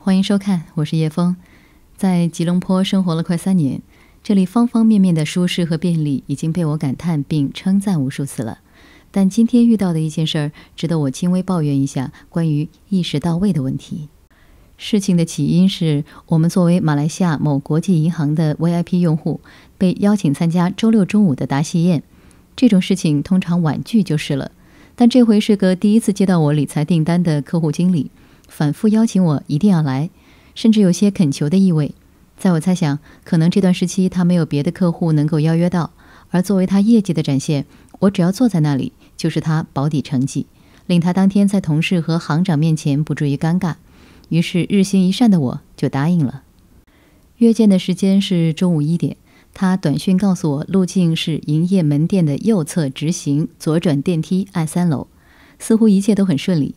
欢迎收看，我是叶峰。在吉隆坡生活了快三年，这里方方面面的舒适和便利已经被我感叹并称赞无数次了。但今天遇到的一件事儿，值得我轻微抱怨一下关于意识到位的问题。事情的起因是，我们作为马来西亚某国际银行的 VIP 用户，被邀请参加周六中午的答谢宴。这种事情通常婉拒就是了，但这回是个第一次接到我理财订单的客户经理。反复邀请我一定要来，甚至有些恳求的意味。在我猜想，可能这段时期他没有别的客户能够邀约到，而作为他业绩的展现，我只要坐在那里就是他保底成绩，令他当天在同事和行长面前不至于尴尬。于是日行一善的我就答应了。约见的时间是中午一点，他短讯告诉我路径是营业门店的右侧直行，左转电梯按三楼，似乎一切都很顺利。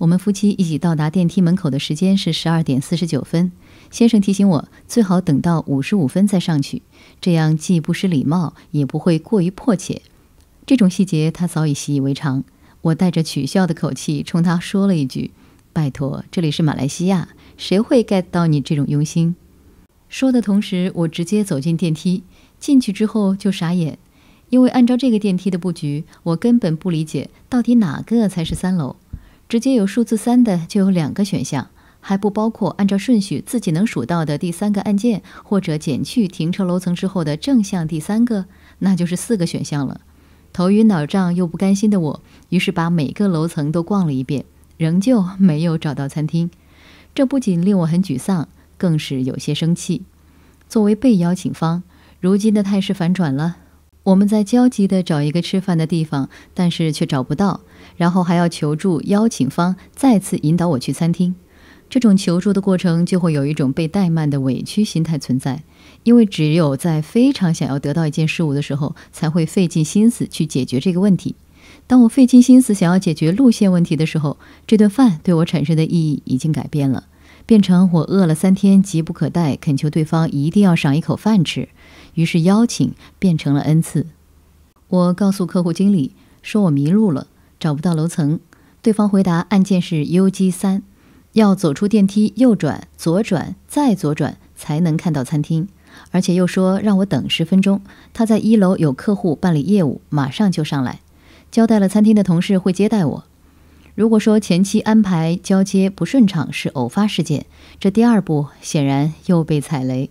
我们夫妻一起到达电梯门口的时间是十二点四十九分。先生提醒我，最好等到五十五分再上去，这样既不失礼貌，也不会过于迫切。这种细节他早已习以为常。我带着取笑的口气冲他说了一句：“拜托，这里是马来西亚，谁会 get 到你这种用心？”说的同时，我直接走进电梯。进去之后就傻眼，因为按照这个电梯的布局，我根本不理解到底哪个才是三楼。直接有数字三的就有两个选项，还不包括按照顺序自己能数到的第三个按键，或者减去停车楼层之后的正向第三个，那就是四个选项了。头晕脑胀又不甘心的我，于是把每个楼层都逛了一遍，仍旧没有找到餐厅。这不仅令我很沮丧，更是有些生气。作为被邀请方，如今的态势反转了。我们在焦急地找一个吃饭的地方，但是却找不到，然后还要求助邀请方再次引导我去餐厅。这种求助的过程就会有一种被怠慢的委屈心态存在，因为只有在非常想要得到一件事物的时候，才会费尽心思去解决这个问题。当我费尽心思想要解决路线问题的时候，这顿饭对我产生的意义已经改变了。变成我饿了三天，急不可待，恳求对方一定要赏一口饭吃。于是邀请变成了恩赐。我告诉客户经理，说我迷路了，找不到楼层。对方回答：按键是 U G 三，要走出电梯右转、左转、再左转才能看到餐厅。而且又说让我等十分钟，他在一楼有客户办理业务，马上就上来，交代了餐厅的同事会接待我。如果说前期安排交接不顺畅是偶发事件，这第二步显然又被踩雷。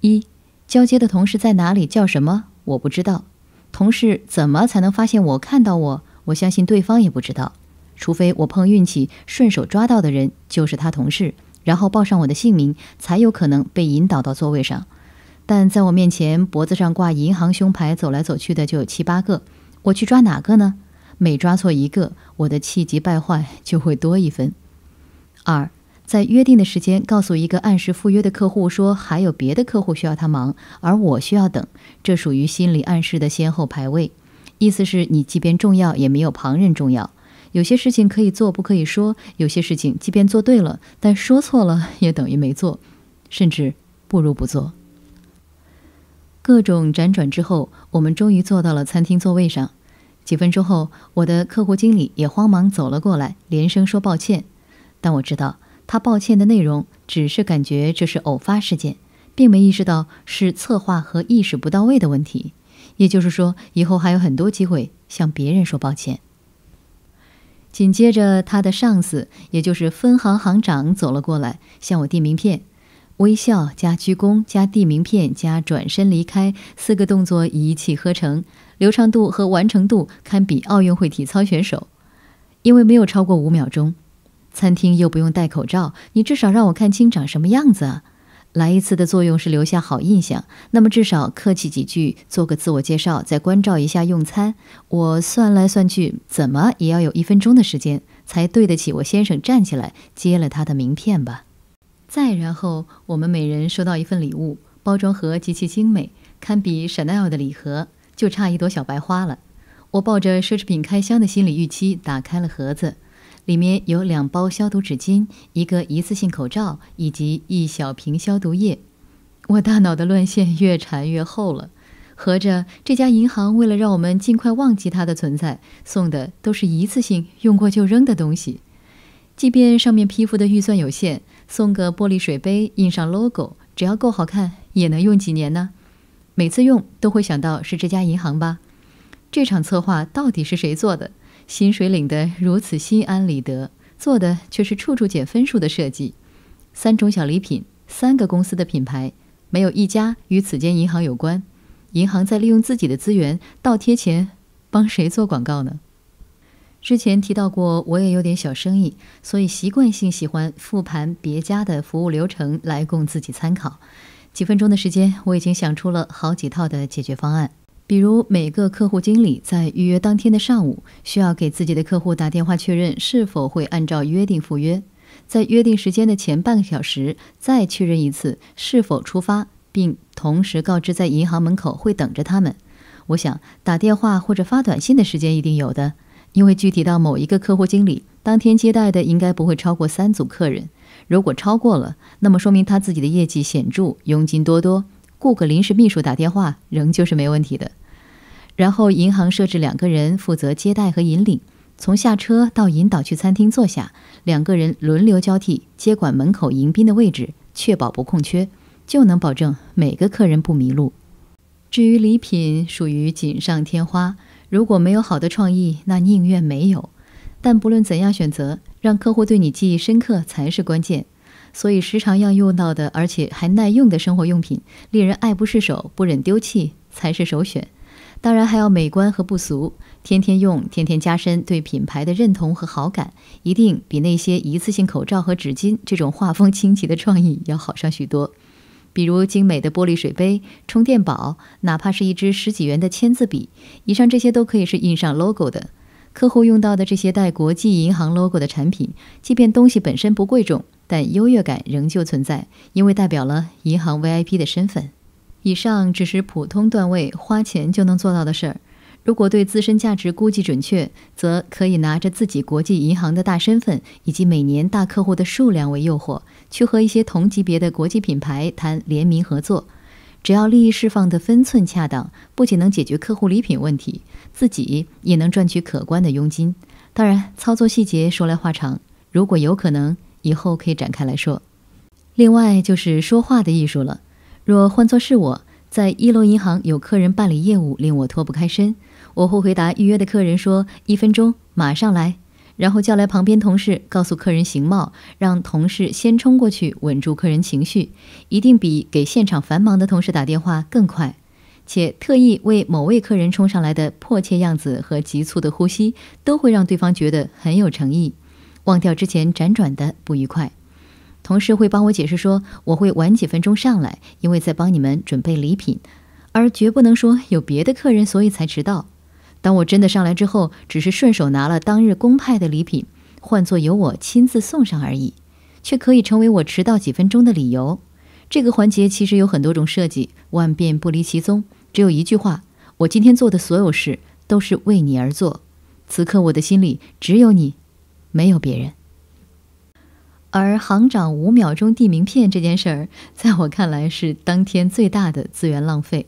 一交接的同事在哪里叫什么我不知道，同事怎么才能发现我看到我？我相信对方也不知道，除非我碰运气，顺手抓到的人就是他同事，然后报上我的姓名，才有可能被引导到座位上。但在我面前，脖子上挂银行胸牌走来走去的就有七八个，我去抓哪个呢？每抓错一个。我的气急败坏就会多一分。二，在约定的时间，告诉一个按时赴约的客户说还有别的客户需要他忙，而我需要等，这属于心理暗示的先后排位，意思是你即便重要，也没有旁人重要。有些事情可以做，不可以说；有些事情即便做对了，但说错了也等于没做，甚至不如不做。各种辗转之后，我们终于坐到了餐厅座位上。几分钟后，我的客户经理也慌忙走了过来，连声说抱歉。但我知道，他抱歉的内容只是感觉这是偶发事件，并没意识到是策划和意识不到位的问题。也就是说，以后还有很多机会向别人说抱歉。紧接着，他的上司，也就是分行行长走了过来，向我递名片。微笑加鞠躬加递名片加转身离开四个动作一气呵成，流畅度和完成度堪比奥运会体操选手。因为没有超过五秒钟，餐厅又不用戴口罩，你至少让我看清长什么样子啊！来一次的作用是留下好印象，那么至少客气几句，做个自我介绍，再关照一下用餐。我算来算去，怎么也要有一分钟的时间，才对得起我先生站起来接了他的名片吧。再然后，我们每人收到一份礼物，包装盒极其精美，堪比 Chanel 的礼盒，就差一朵小白花了。我抱着奢侈品开箱的心理预期，打开了盒子，里面有两包消毒纸巾、一个一次性口罩以及一小瓶消毒液。我大脑的乱线越缠越厚了，合着这家银行为了让我们尽快忘记它的存在，送的都是一次性用过就扔的东西。即便上面批复的预算有限。送个玻璃水杯印上 logo，只要够好看，也能用几年呢。每次用都会想到是这家银行吧？这场策划到底是谁做的？薪水领得如此心安理得，做的却是处处减分数的设计。三种小礼品，三个公司的品牌，没有一家与此间银行有关。银行在利用自己的资源倒贴钱，帮谁做广告呢？之前提到过，我也有点小生意，所以习惯性喜欢复盘别家的服务流程来供自己参考。几分钟的时间，我已经想出了好几套的解决方案。比如，每个客户经理在预约当天的上午，需要给自己的客户打电话确认是否会按照约定赴约，在约定时间的前半个小时再确认一次是否出发，并同时告知在银行门口会等着他们。我想打电话或者发短信的时间一定有的。因为具体到某一个客户经理，当天接待的应该不会超过三组客人。如果超过了，那么说明他自己的业绩显著，佣金多多。雇个临时秘书打电话仍旧是没问题的。然后银行设置两个人负责接待和引领，从下车到引导去餐厅坐下，两个人轮流交替接管门口迎宾的位置，确保不空缺，就能保证每个客人不迷路。至于礼品，属于锦上添花。如果没有好的创意，那宁愿没有。但不论怎样选择，让客户对你记忆深刻才是关键。所以时常要用到的，而且还耐用的生活用品，令人爱不释手、不忍丢弃，才是首选。当然还要美观和不俗，天天用，天天加深对品牌的认同和好感，一定比那些一次性口罩和纸巾这种画风清奇的创意要好上许多。比如精美的玻璃水杯、充电宝，哪怕是一支十几元的签字笔，以上这些都可以是印上 logo 的。客户用到的这些带国际银行 logo 的产品，即便东西本身不贵重，但优越感仍旧存在，因为代表了银行 VIP 的身份。以上只是普通段位花钱就能做到的事儿。如果对自身价值估计准确，则可以拿着自己国际银行的大身份以及每年大客户的数量为诱惑，去和一些同级别的国际品牌谈联名合作。只要利益释放的分寸恰当，不仅能解决客户礼品问题，自己也能赚取可观的佣金。当然，操作细节说来话长，如果有可能，以后可以展开来说。另外就是说话的艺术了。若换作是我在一楼银行有客人办理业务，令我脱不开身。我会回答预约的客人说：“一分钟，马上来。”然后叫来旁边同事，告诉客人形貌，让同事先冲过去稳住客人情绪，一定比给现场繁忙的同事打电话更快。且特意为某位客人冲上来的迫切样子和急促的呼吸，都会让对方觉得很有诚意，忘掉之前辗转的不愉快。同事会帮我解释说：“我会晚几分钟上来，因为在帮你们准备礼品。”而绝不能说有别的客人，所以才迟到。当我真的上来之后，只是顺手拿了当日公派的礼品，换作由我亲自送上而已，却可以成为我迟到几分钟的理由。这个环节其实有很多种设计，万变不离其宗，只有一句话：我今天做的所有事都是为你而做。此刻我的心里只有你，没有别人。而行长五秒钟递名片这件事儿，在我看来是当天最大的资源浪费。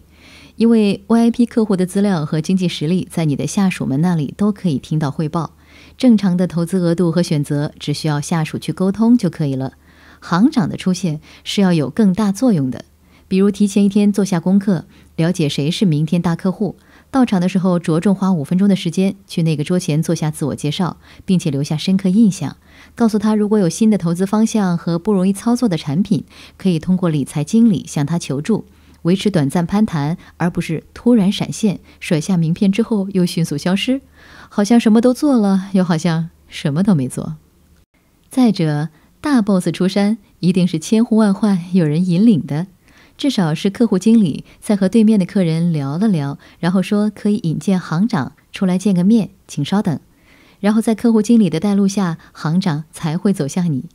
因为 VIP 客户的资料和经济实力，在你的下属们那里都可以听到汇报。正常的投资额度和选择，只需要下属去沟通就可以了。行长的出现是要有更大作用的，比如提前一天做下功课，了解谁是明天大客户。到场的时候，着重花五分钟的时间去那个桌前做下自我介绍，并且留下深刻印象。告诉他，如果有新的投资方向和不容易操作的产品，可以通过理财经理向他求助。维持短暂攀谈，而不是突然闪现，甩下名片之后又迅速消失，好像什么都做了，又好像什么都没做。再者，大 boss 出山一定是千呼万唤有人引领的，至少是客户经理在和对面的客人聊了聊，然后说可以引荐行长出来见个面，请稍等，然后在客户经理的带路下，行长才会走向你。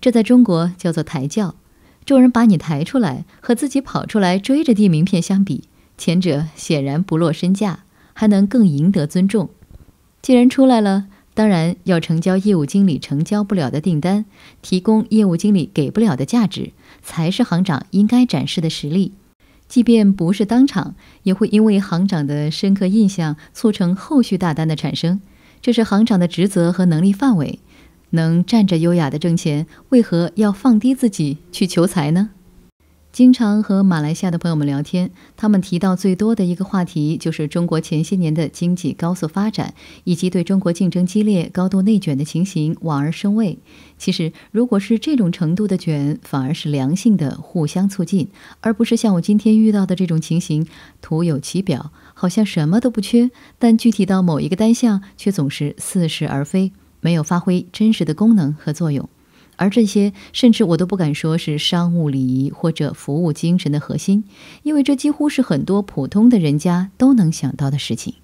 这在中国叫做抬轿。众人把你抬出来，和自己跑出来追着递名片相比，前者显然不落身价，还能更赢得尊重。既然出来了，当然要成交业务经理成交不了的订单，提供业务经理给不了的价值，才是行长应该展示的实力。即便不是当场，也会因为行长的深刻印象促成后续大单的产生，这是行长的职责和能力范围。能站着优雅的挣钱，为何要放低自己去求财呢？经常和马来西亚的朋友们聊天，他们提到最多的一个话题就是中国前些年的经济高速发展，以及对中国竞争激烈、高度内卷的情形望而生畏。其实，如果是这种程度的卷，反而是良性的互相促进，而不是像我今天遇到的这种情形，徒有其表，好像什么都不缺，但具体到某一个单项，却总是似是而非。没有发挥真实的功能和作用，而这些甚至我都不敢说是商务礼仪或者服务精神的核心，因为这几乎是很多普通的人家都能想到的事情。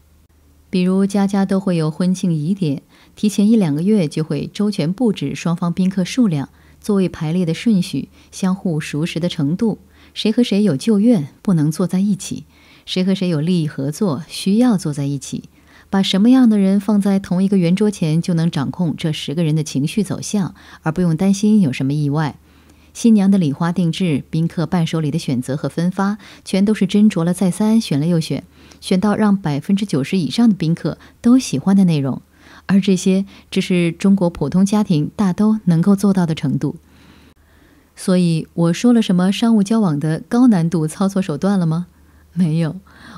比如家家都会有婚庆仪典，提前一两个月就会周全布置双方宾客数量、座位排列的顺序、相互熟识的程度、谁和谁有旧怨不能坐在一起，谁和谁有利益合作需要坐在一起。把什么样的人放在同一个圆桌前，就能掌控这十个人的情绪走向，而不用担心有什么意外。新娘的礼花定制、宾客伴手礼的选择和分发，全都是斟酌了再三，选了又选，选到让百分之九十以上的宾客都喜欢的内容。而这些，只是中国普通家庭大都能够做到的程度。所以，我说了什么商务交往的高难度操作手段了吗？没有，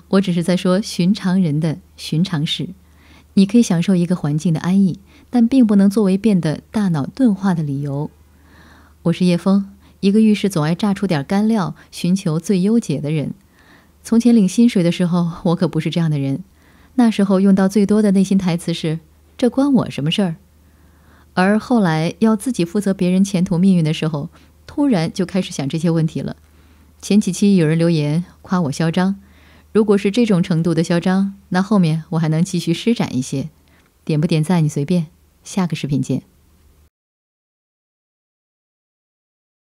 我只是在说寻常人的寻常事。你可以享受一个环境的安逸，但并不能作为变得大脑钝化的理由。我是叶枫，一个遇事总爱炸出点干料、寻求最优解的人。从前领薪水的时候，我可不是这样的人。那时候用到最多的内心台词是：“这关我什么事儿？”而后来要自己负责别人前途命运的时候，突然就开始想这些问题了。前几期有人留言夸我嚣张，如果是这种程度的嚣张，那后面我还能继续施展一些。点不点赞你随便，下个视频见。